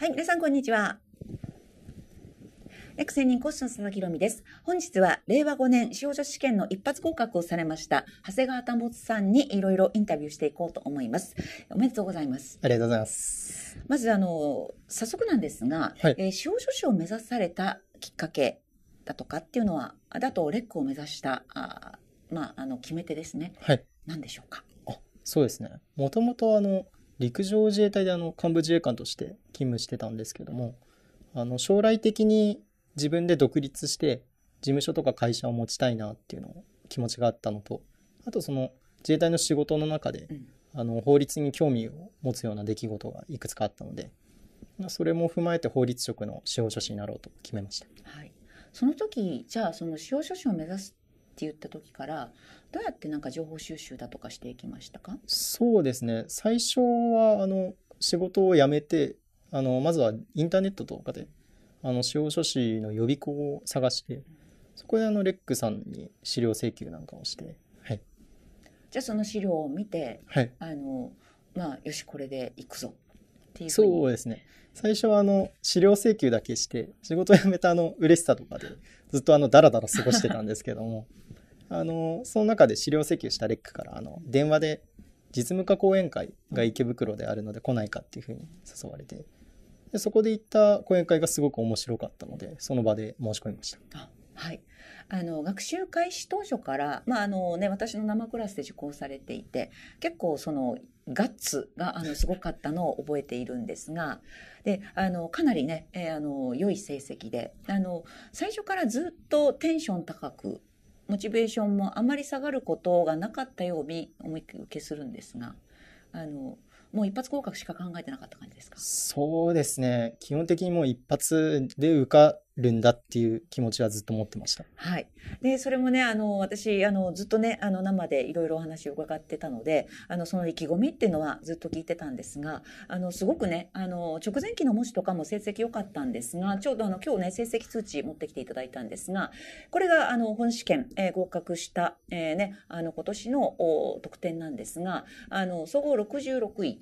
はい、皆さんこんにちは。約1000人講師の佐々木ろみです。本日は令和5年司法書士試験の一発合格をされました長谷川保さんにいろいろインタビューしていこうと思います。おめでとうございます。ありがとうございます。まずあの早速なんですが、はい、えー、司法書士を目指されたきっかけだとかっていうのはだとレックを目指したあまああの決め手ですね。はい。なんでしょうか。あ、そうですね。もともとあの陸上自衛隊であの幹部自衛官として勤務してたんですけどもあの将来的に自分で独立して事務所とか会社を持ちたいなっていうの気持ちがあったのとあとその自衛隊の仕事の中で、あの法律に興味を持つような出来事がいくつかあったのでそれも踏まえて法律職の司法書士になろうと決めました。はいその時じゃあその司法書士を目指すって言った時からどうやってなんか情報収集だとかしていきましたかそうですね最初はあの仕事を辞めてあのまずはインターネットとかであの司法書士の予備校を探してそこであのレックさんに資料請求なんかをして、はい、じゃあその資料を見て、はい、あのまあよしこれでいくぞっうそうですね最初はあの資料請求だけして仕事辞めたあの嬉しさとかでずっとあの、だらだら過ごしてたんですけども、あの、その中で資料請求したレックから、あの、電話で、実務家講演会が池袋であるので来ないかっていうふうに誘われて、でそこで行った講演会がすごく面白かったので、その場で申し込みました。はい、あの学習開始当初から、まああのね、私の生クラスで受講されていて結構そのガッツがあのすごかったのを覚えているんですがであのかなりね、えー、あの良い成績であの最初からずっとテンション高くモチベーションもあまり下がることがなかったように思い受けするんですがあのもう一発合格しか考えてなかった感じですかそうですね基本的にもう一発で受かるんだっていう気持ちはずっと持ってました。はい。で、それもね、あの、私、あの、ずっとね、あの、生でいろいろお話を伺ってたので、あの、その意気込みっていうのはずっと聞いてたんですが、あの、すごくね、あの、直前期の文字とかも成績良かったんですが、ちょうどあの、今日ね、成績通知持ってきていただいたんですが、これが、あの、本試験、えー、合格した、えー、ね、あの、今年のお得点なんですが、あの、総合66位、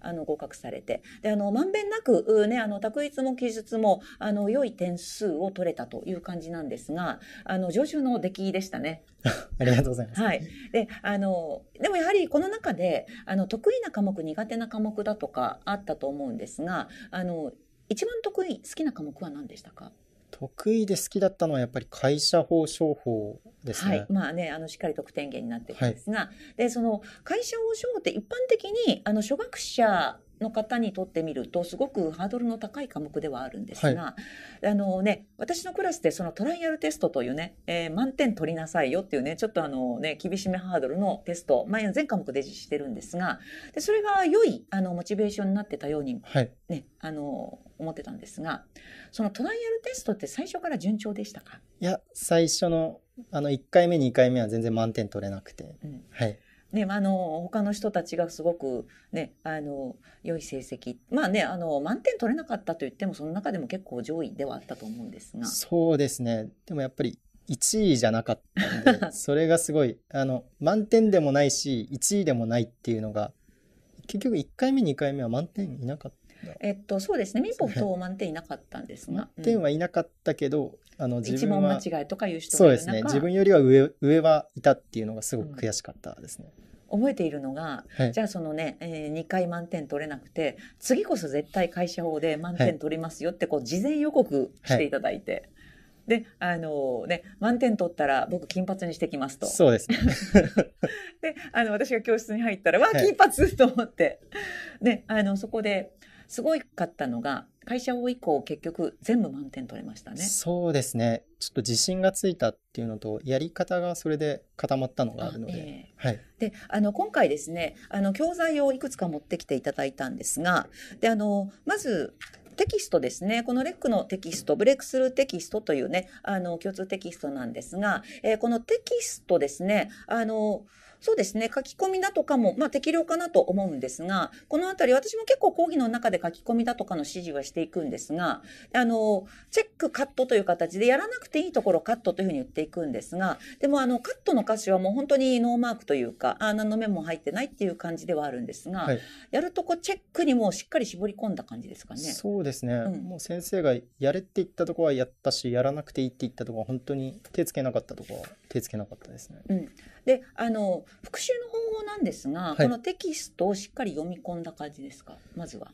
あの合格されてであのまんべんなく、ね、あの択一も記述もあの良い点数を取れたという感じなんですがあの上州の出来でしたね。ありがとうございます、はい、であのでもやはりこの中であの得意な科目苦手な科目だとかあったと思うんですがあの一番得意好きな科目は何でしたか得意で好きだったのはやっぱり会社法商法ですね。はい、まあねあのしっかり得点源になってるんですが、はい、でその会社法商法って一般的にあの初学者の方にとってみるとすごくハードルの高い科目ではあるんですが、はい、あのね、私のクラスでそのトライアルテストというね、えー、満点取りなさいよっていうねちょっとあの、ね、厳しめハードルのテスト前全科目で実施してるんですがでそれが良いあのモチベーションになってたように、はい、ね、あの思ってたんですが、そのトライアルテストって最初から順調でしたかいや、最初のあの1回目、2回目は全然満点取れなくて。うん、はい。ね、ああの他の人たちがすごく、ね、あの良い成績まあねあの満点取れなかったと言ってもその中でも結構上位ではあったと思うんですがそうですねでもやっぱり1位じゃなかったんで それがすごいあの満点でもないし1位でもないっていうのが結局1回目2回目は満点いなかったえっと、そうですね。民法不当満点いなかったんですが。満点はいなかったけど、あの、自分は。間違いとかいう人そうですね。自分よりは上、上はいたっていうのがすごく悔しかったですね。覚えているのが、はい、じゃあそのね、えー、2回満点取れなくて次こそ絶対会社法で満点取りますよってこう事前予告していただいて、はい、であのー、ね満点取ったら僕金髪にしてきますとそうです、ね、であの私が教室に入ったらわあ金髪と思って、はい、であのそこですごいかったのが、会社を以降結局全部満点取れましたね。そうですね。ちょっと自信がついたっていうのと、やり方がそれで固まったのがあるので。えー、はい。で、あの今回ですね、あの教材をいくつか持ってきていただいたんですが、で、あのまずテキストですね。このレックのテキスト、ブレイクスルーテキストというね、あの共通テキストなんですが、えー、このテキストですね、あの。そうですね書き込みだとかも、まあ、適量かなと思うんですがこのあたり私も結構講義の中で書き込みだとかの指示はしていくんですがあのチェックカットという形でやらなくていいところカットというふうに言っていくんですがでもあのカットの歌詞はもう本当にノーマークというかあ何の面も入ってないっていう感じではあるんですが、はい、やるとこうチェックにもしっかり絞り込んだ感じですかね。そうですね、うん、もう先生がやれって言ったとこはやったしやらなくていいって言ったとこは本当に手つけなかったとこは手つけなかったですね。うんであの復習の方法なんですが、はい、このテキストをしっかり読み込んだ感じですかまずは。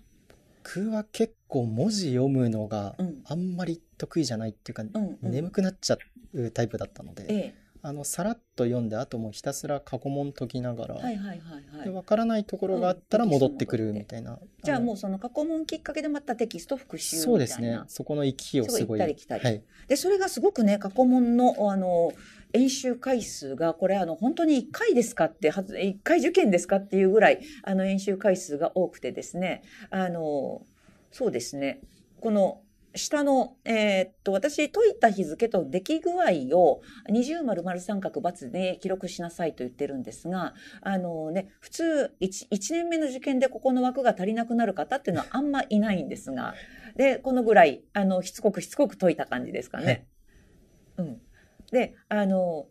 僕は結構文字読むのがあんまり得意じゃないっていうか、うんうん、眠くなっちゃうタイプだったので、ええ、あのさらっと読んであともうひたすら過去問解きながら、はいはいはいはい、で分からないところがあったら戻ってくるみたいな、うん、じゃあもうその過去問きっかけでまたテキスト復習みたいなそうですねそこの行き来をすごい、はい、でそれがすごくね過去問のあの、演習回数が、これあの本当に1回ですかって、1回受験ですかっていうぐらい、あの演習回数が多くてですね、あの、そうですね、この下の、えー、っと、私、解いた日付と出来具合を二重丸丸三角×で記録しなさいと言ってるんですが、あのね、普通1、1年目の受験でここの枠が足りなくなる方っていうのはあんまいないんですが、で、このぐらい、あの、しつこくしつこく解いた感じですかね。はい、うん。で、あの、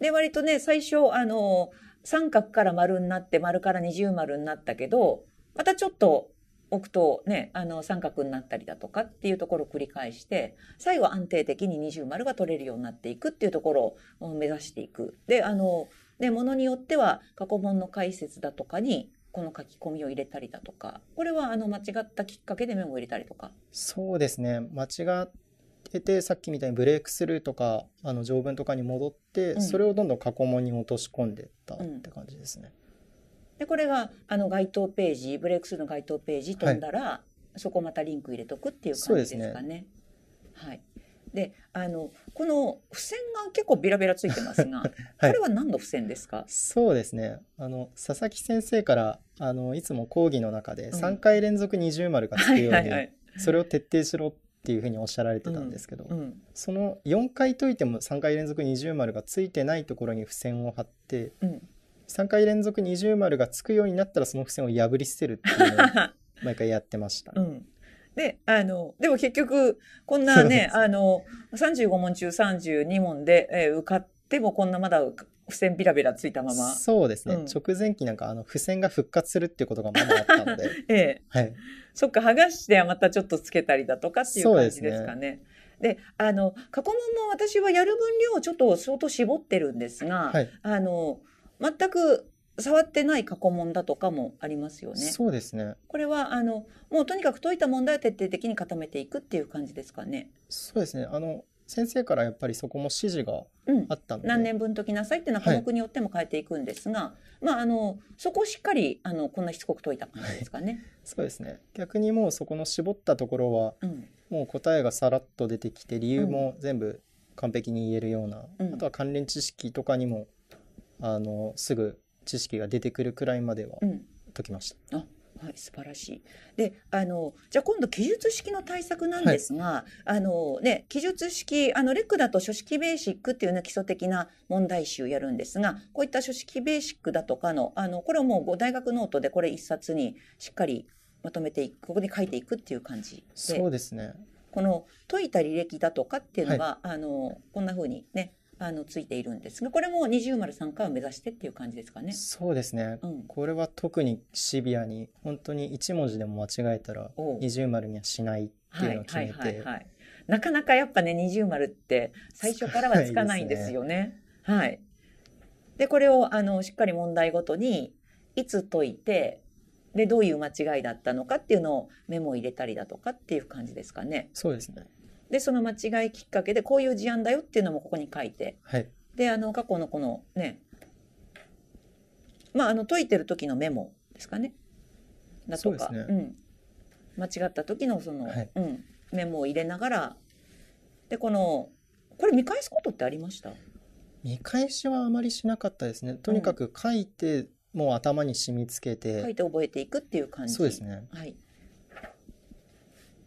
で、割とね、最初、あの、三角から丸になって丸から二重丸になったけど、またちょっと置くとね、あの三角になったりだとかっていうところを繰り返して、最後安定的に二重丸が取れるようになっていくっていうところを目指していく。で、あの、ね、ものによっては過去問の解説だとかにこの書き込みを入れたりだとかこれはあの間違ったきっかけでメモを入れたりとかそうですね間違っ経てさっきみたいにブレイクスルーとかあの条文とかに戻って、うん、それをどんどん過去問に落とし込んでったって感じですね。うん、でこれがあの該当ページブレイクスルーの該当ページ飛んだら、はい、そこまたリンク入れとくっていう感じですかね。ねはい、であのこの付箋が結構ビラビラついてますが、はい、これは何の付箋ですかそうですねあの佐々木先生からあのいつも講義の中で3回連続二重丸がつくように、それを徹底しろっっていうふうにおっしゃられてたんですけど、うんうん、その4回解いても3回連続二重丸がついてないところに付箋を貼って、うん、3回連続二重丸がつくようになったらその付箋を破り捨てるっていうのを 毎回やってました、うん、であのでも結局こんなねあの35問中32問で、えー、受かってもこんなまだ付箋ビラビラついたまま。そうですね。うん、直前期なんかあの付箋が復活するっていうことがまだあったんで。ええ。はい。そっか、剥がしてまたちょっとつけたりだとかっていう感じですかね。であの過去問も私はやる分量をちょっと相当絞ってるんですが、はい、あの全く触ってない過去問だとかもありますよね。そうですね。これはあのもうとにかく解いた問題を徹底的に固めていくっていう感じですかね。そうですね。あの先生からやっぱりそこも指示があったので、うん、何年分解きなさいっていうのは科目によっても変えていくんですが、はい、まああのそこをしっかりあのこんなしつこく解いた感じですかね、はい、そうですね逆にもうそこの絞ったところは、うん、もう答えがさらっと出てきて理由も全部完璧に言えるような、うん、あとは関連知識とかにもあのすぐ知識が出てくるくらいまでは解きました。あはい、素晴らしい。で、あの、じゃあ今度記述式の対策なんですが、はい、あのね、記述式、あの、レックだと書式ベーシックっていうね、基礎的な問題集やるんですが、こういった書式ベーシックだとかの、あの、これはもう大学ノートでこれ一冊にしっかりまとめていく、ここに書いていくっていう感じで。そうですね。この解いた履歴だとかっていうのが、はい、あの、こんな風にね、あのついているんですがこれも二重丸三回を目指してっていう感じですかね。そうですね、うん、これは特にシビアに本当に一文字でも間違えたら二重丸にはしないっていうのを決めて、はいはいはいなかなかやっぱね二重丸って最初からはつかないんですよね。ねはい、でこれをあのしっかり問題ごとにいつ解いてでどういう間違いだったのかっていうのをメモを入れたりだとかっていう感じですかね。そうですねでその間違いきっかけでこういう事案だよっていうのもここに書いて、はい、であの過去のこのねまああの解いてる時のメモですかねだとかう、ね、うん、間違った時のその、はい、うん、メモを入れながらでこのこれ見返すことってありました見返しはあまりしなかったですねとにかく書いて、うん、もう頭に染みつけて書いて覚えていくっていう感じそうですねはい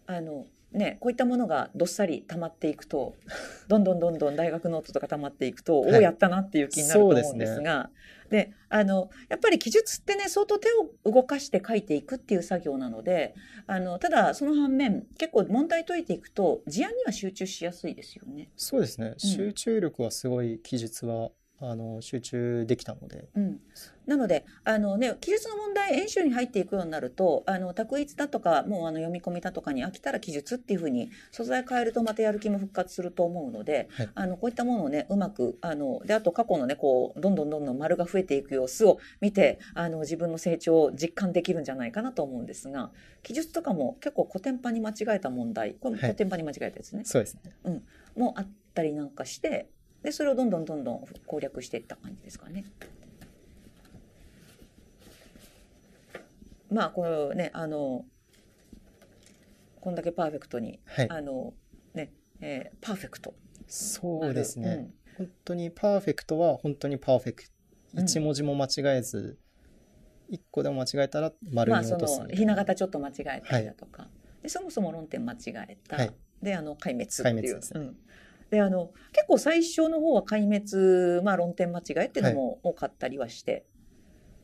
あのね、こういったものがどっさり溜まっていくと どんどんどんどん大学ノートとか溜まっていくと、はい、おおやったなっていう気になると思うんですがで、ね、あのやっぱり記述ってね相当手を動かして書いていくっていう作業なのであのただその反面結構問題解いていくと事案には集中しやすいですよね。そうですね、集中力はすごい記述はあの集中できたので、うん、なのであの、ね、記述の問題演習に入っていくようになるとあの択一だとかもうあの読み込みだとかに飽きたら記述っていうふうに素材変えるとまたやる気も復活すると思うので、はい、あのこういったものをねうまくあのであと過去のねこうどんどんどんどん丸が増えていく様子を見てあの自分の成長を実感できるんじゃないかなと思うんですが記述とかも結構古典版に間違えた問題これも古典版に間違えたやつね。はい、そうですね、うん、もあったりなんかしてでそれをどんどんどんどん攻略していった感じですかね。まあこのねあのこんだけパーフェクトに、はい、あのね、えー、パーフェクトそうですね、うん、本当にパーフェクトは本当にパーフェクト1文字も間違えず、うん、1個でも間違えたら丸に落とす、まあ、ひな形ちょっと間違えたりだとか、はい、でそもそも論点間違えた、はい、であの壊滅っていう、ねうん、であの結構最初の方は壊滅、まあ、論点間違いっていうのも多かったりはして。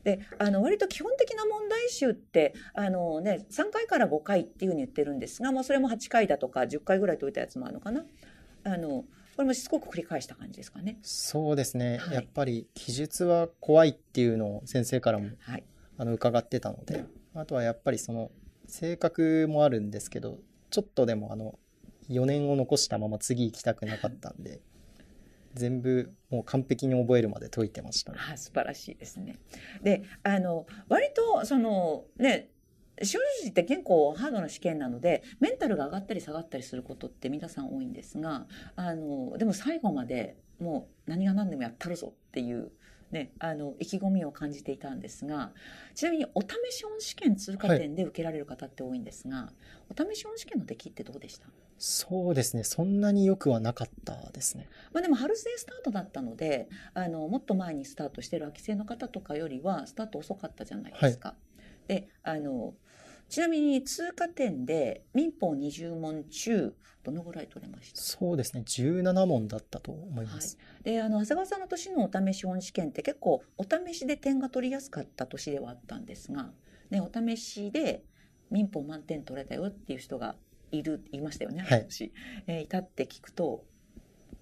はい、であの割と基本的な問題集ってあの、ね、3回から5回っていうふうに言ってるんですが、まあ、それも8回だとか10回ぐらい解いたやつもあるのかなあのこれもしつこく繰り返した感じですかね。そうですね、はい、やっぱり記述は怖いっていうのを先生からも、はい、あの伺ってたのであとはやっぱりその性格もあるんですけどちょっとでもあの4年を残したまま次行きたくなかったんで。全部もう完璧に覚えるまで解いてました、ね、あ、素晴らしいですね。で、あの割とそのね。修子って結構ハードな試験なのでメンタルが上がったり下がったりすることって皆さん多いんですがあのでも最後までもう何が何でもやったるぞっていうね、あの意気込みを感じていたんですがちなみにお試し音試験通過点で受けられる方って多いんですが、はい、お試し音試験の出来ってどうでしたそうですねそんなによくはなかったですね、まあ、でも春生スタートだったのであのもっと前にスタートしてる秋生の方とかよりはスタート遅かったじゃないですか。はい、であのちなみに通過点で民法20問中どのぐらい取れましたそうですね17問だったと思います、はい、であの長谷川さんの年のお試し本試験って結構お試しで点が取りやすかった年ではあったんですが、ね、お試しで民法満点取れたよっていう人がいるいましたよね、はい、私、えー、いたって聞くと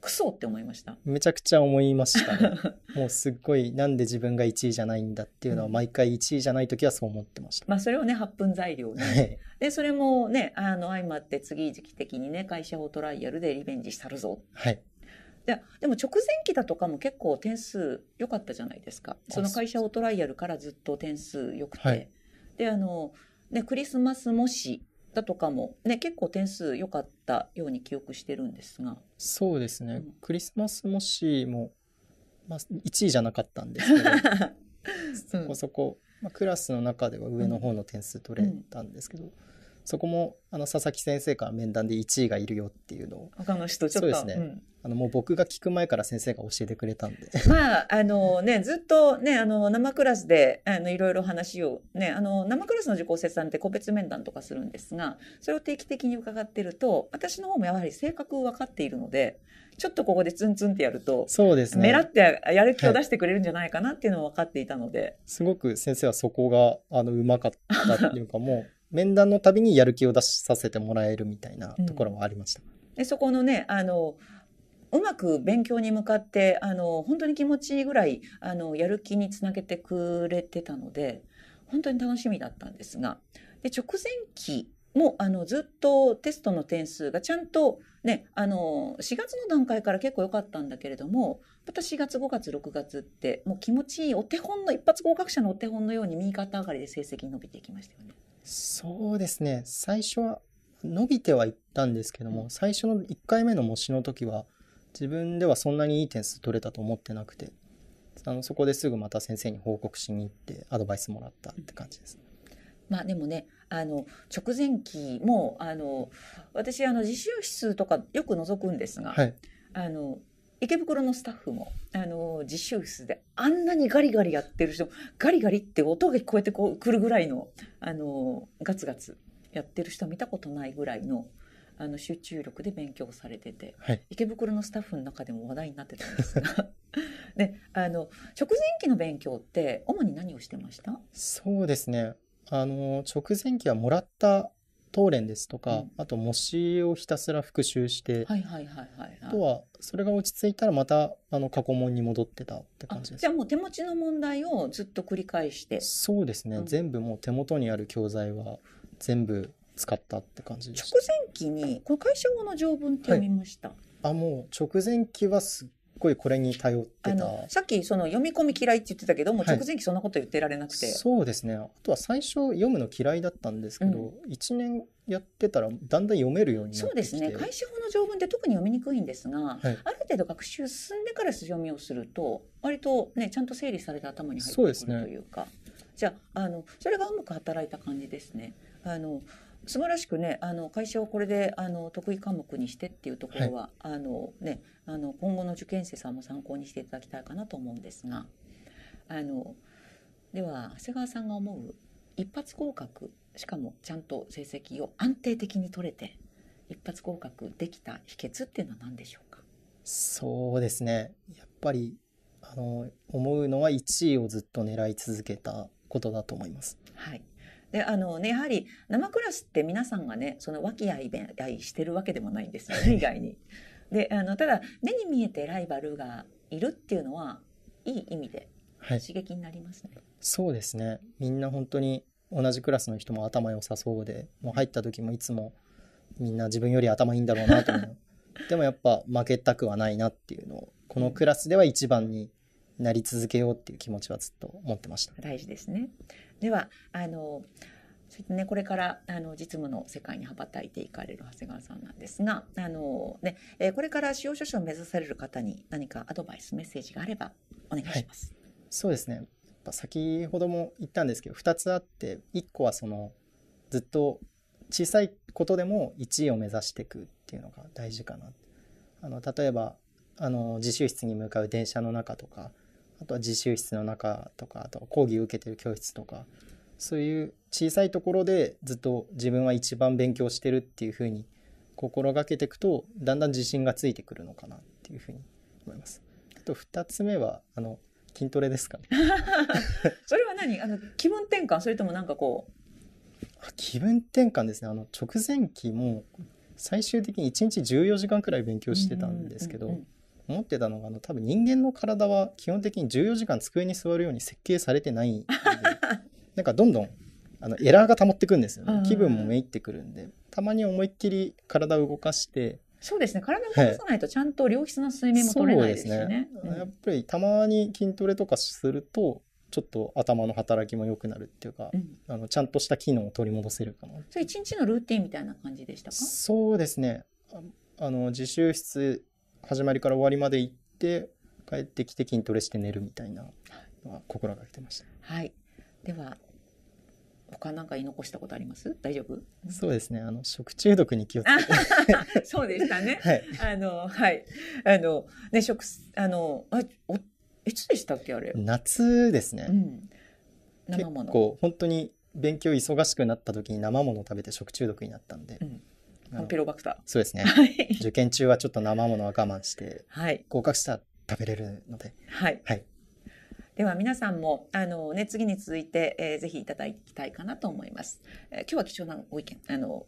クソって思いました。めちゃくちゃ思いましたね。もうすっごい、なんで自分が1位じゃないんだっていうのは、毎回1位じゃない時はそう思ってました。まあ、それをね、8分材料ね。で、それもね、あの、相まって次時期的にね、会社をトライアルでリベンジしたるぞ。はい。ででも直前期だとかも結構点数良かったじゃないですかその会社をトライアルからずっと点数良くて、であのねクリスマスもし方とかもね結構点数良かったように記憶してるんですがそうですね、うん、クリスマスもしも、まあ、1位じゃなかったんですけど そこそこ、まあ、クラスの中では上の方の点数取れたんですけど、うんそこもあの佐々木先生から面談で1位がいるよっていうのを他の人ちょっとそうですね、うん、あのもう僕が聞く前から先生が教えてくれたんで まああのね ずっとねあの生クラスであのいろいろ話をねあの生クラスの受講生さんって個別面談とかするんですがそれを定期的に伺ってると私の方もやはり性格を分かっているのでちょっとここでツンツンってやるとそうですね狙ってやる気を出してくれるんじゃないかなっていうのを分かっていたので、はい、すごく先生はそこがあのうまかったっていうかもう面談のたびにやる気を出させてもらえるみたいなところもありました。うん、そこのねあのうまく勉強に向かってあの本当に気持ちいいぐらいあのやる気につなげてくれてたので本当に楽しみだったんですがで直前期もあのずっとテストの点数がちゃんとねあの4月の段階から結構良かったんだけれどもまた4月5月6月ってもう気持ちいいお手本の一発合格者のお手本のように右肩上がりで成績伸びていきましたよね。そうですね最初は伸びてはいったんですけども、最初の1回目の模試の時は自分ではそんなにいい点数取れたと思ってなくてあのそこですぐまた先生に報告しに行ってアドバイスもらったって感じです、まあでもねあの直前期もあの私あの自習室とかよく覗くんですが、はい、あの池袋のスタッフもあの自習室であんなにガリガリやってる人ガリガリって音が聞こえてこうくるぐらいのあのガツガツやってる人見たことないぐらいのあの集中力で勉強されてて、はい、池袋のスタッフの中でも話題になってたんですが であの直前期の勉強って主に何をしてましたそうですねあの直前期はもらった当連ですとか、うん、あと模試をひたすら復習してあとはそれが落ち着いたらまたあの過去問に戻ってたって感じですじゃあもう手持ちの問題をずっと繰り返してそうですね、うん、全部もう手元にある教材は全部使ったって感じです直前期にこれ会社語の条文って読みました、はい、あもう直前期はすっごいこれに頼ってた。さっきその読み込み嫌いって言ってたけども、直前期そんなこと言ってられなくて、はい、そうですね。あとは最初読むの嫌いだったんですけど、うん、1年やってたらだんだん読めるようにそうですね開始法の条文って特に読みにくいんですが、はい、ある程度学習進んでから読みをすると割とねちゃんと整理された頭に入ってくるというか、ね、じゃあのそれがうまく働いた感じですね。あの素晴らしくねあの会社をこれであの得意科目にしてっていうところは、はい、あのね、あの今後の受験生さんも参考にしていただきたいかなと思うんですがあのでは長谷川さんが思う一発合格しかもちゃんと成績を安定的に取れて一発合格できた秘訣っていうのは何でしょうかそうですねやっぱりあの思うのは1位をずっと狙い続けたことだと思います。はいであのねやはり生クラスって皆さんがねその和気あいあいしてるわけでもないんですよね意外に。であのただ目に見えてライバルがいるっていうのはいい意味で刺激になりますね、はい、そうですねみんな本当に同じクラスの人も頭良さそうでもう入った時もいつもみんな自分より頭いいんだろうなと思う でもやっぱ負けたくはないなっていうのをこのクラスでは一番になり続けようっていう気持ちはずっと思ってました大事ですねではあのね、これからあの実務の世界に羽ばたいていかれる長谷川さんなんですがあの、ねえー、これから司法書士を目指される方に何かアドバイスメッセージがあればお願いします。はい、そうですね先ほども言ったんですけど2つあって1個はそのずっと小さいことでも1位を目指していくっていうのが大事かなあの例えばあの自習室に向かう電車の中とかあとは自習室の中とかあと講義を受けてる教室とかそういう小さいところでずっと自分は一番勉強してるっていうふうに心がけていくとだんだん自信がついてくるのかなっていうふうに思います。あと2つ目はあの筋トレですかね それは何あの気分転換それともなんかこう気分転換ですねあの直前期も最終的に1日14時間くらい勉強してたんですけど、うんうんうんうん、思ってたのがあの多分人間の体は基本的に14時間机に座るように設計されてない なんかどんどんあのエラーが保まってくんですよね気分もめいってくるんでたまに思いっきり体を動かしてそうですね体を動かさないとちゃんと良質な睡眠も取れないですしねはい、ねうん、やっぱりたまに筋トレとかするとちょっと頭の働きも良くなるっていうか、うん、あのちゃんとした機能を取り戻せるかなそれ一日のルーティンみたいな感じでしたかそうですねあの自習室始まりから終わりまで行って帰ってきて筋トレして寝るみたいなのは心がけてました。はい、では他なんか言い残したことあります？大丈夫？そうですね。あの食中毒に気をつけて。そうでしたね。はい。あのはいあのね食あのあおいつでしたっけあれ？夏ですね。うん、生もの。結構本当に勉強忙しくなった時に生もの食べて食中毒になったんで、うん、ンピロバクター。そうですね。はい、受験中はちょっと生ものは我慢して、はい、合格したら食べれるので。はい。はい。では皆さんもあのね次に続いて、えー、ぜひいただきたいかなと思います。えー、今日は貴重なご意見あの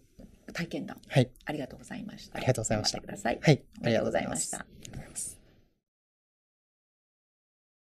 体験談、はい、ありがとうございました。ありがとうございました。はい、ありがとうございました。ありがとうございます。